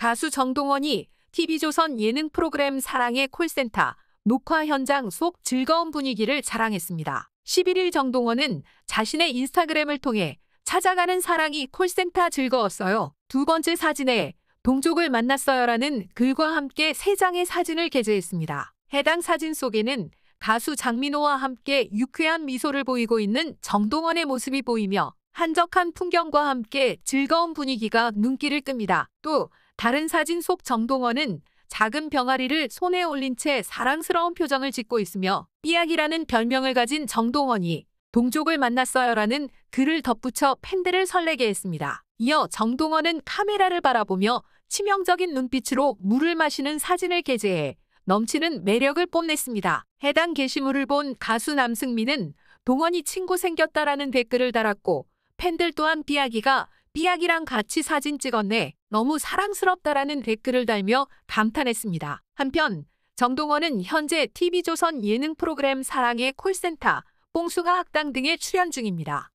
가수 정동원이 TV조선 예능 프로그램 사랑의 콜센터 녹화 현장 속 즐거운 분위기를 자랑했습니다. 11일 정동원은 자신의 인스타그램을 통해 찾아가는 사랑이 콜센터 즐거웠어요. 두 번째 사진에 동족을 만났어요라는 글과 함께 세 장의 사진을 게재했습니다. 해당 사진 속에는 가수 장민호와 함께 유쾌한 미소를 보이고 있는 정동원의 모습이 보이며 한적한 풍경과 함께 즐거운 분위기가 눈길을 끕니다. 또 다른 사진 속 정동원은 작은 병아리를 손에 올린 채 사랑스러운 표정을 짓고 있으며 삐약이라는 별명을 가진 정동원이 동족을 만났어요라는 글을 덧붙여 팬들을 설레게 했습니다. 이어 정동원은 카메라를 바라보며 치명적인 눈빛으로 물을 마시는 사진을 게재해 넘치는 매력을 뽐냈습니다. 해당 게시물을 본 가수 남승민은 동원이 친구 생겼다라는 댓글을 달았고 팬들 또한 비약이가비약이랑 같이 사진 찍었네. 너무 사랑스럽다라는 댓글을 달며 감탄했습니다. 한편 정동원은 현재 TV조선 예능 프로그램 사랑의 콜센터, 뽕숭아 학당 등에 출연 중입니다.